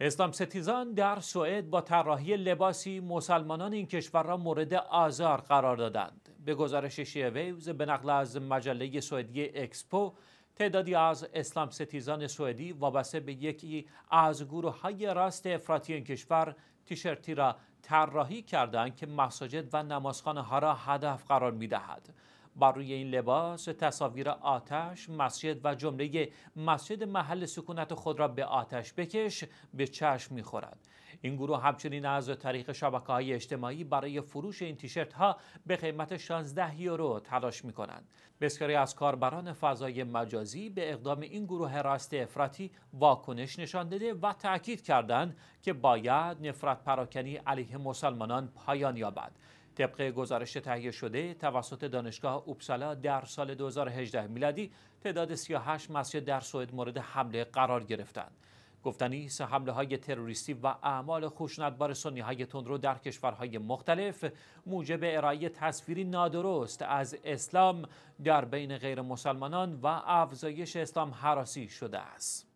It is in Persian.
اسلام ستیزان در سوئد با طراحی لباسی مسلمانان این کشور را مورد آزار قرار دادند. به گزارش ویوز به نقل از مجله سوئدی اکسپو تعدادی از اسلام ستیزان سوئدی وابسته به یکی از گروه های راست افراطی این کشور تیشرتی را طراحی کردند که مساجد و نمازخانه ها را هدف قرار می بر روی این لباس تصاویر آتش مسجد و جمله مسجد محل سکونت خود را به آتش بکش به چشم میخورد این گروه همچنین از طریق شبکه های اجتماعی برای فروش این تیشرت ها به قیمت 16 یورو تلاش می کنند. بسیاری از کاربران فضای مجازی به اقدام این گروه راست افراطی واکنش نشان داده و تاکید کردند که باید نفرت پراکنی علیه مسلمانان پایان یابد. طبق گزارش تهیه شده توسط دانشگاه اوپسالا در سال 2018 میلادی تعداد 38 مسجد در سوئد مورد حمله قرار گرفتند. گفتنی سه حمله های تروریستی و اعمال خشونتبار سنی های تندرو در کشورهای مختلف موجب ارائه تصویری نادرست از اسلام در بین غیر مسلمانان و افزایش اسلام حراسی شده است.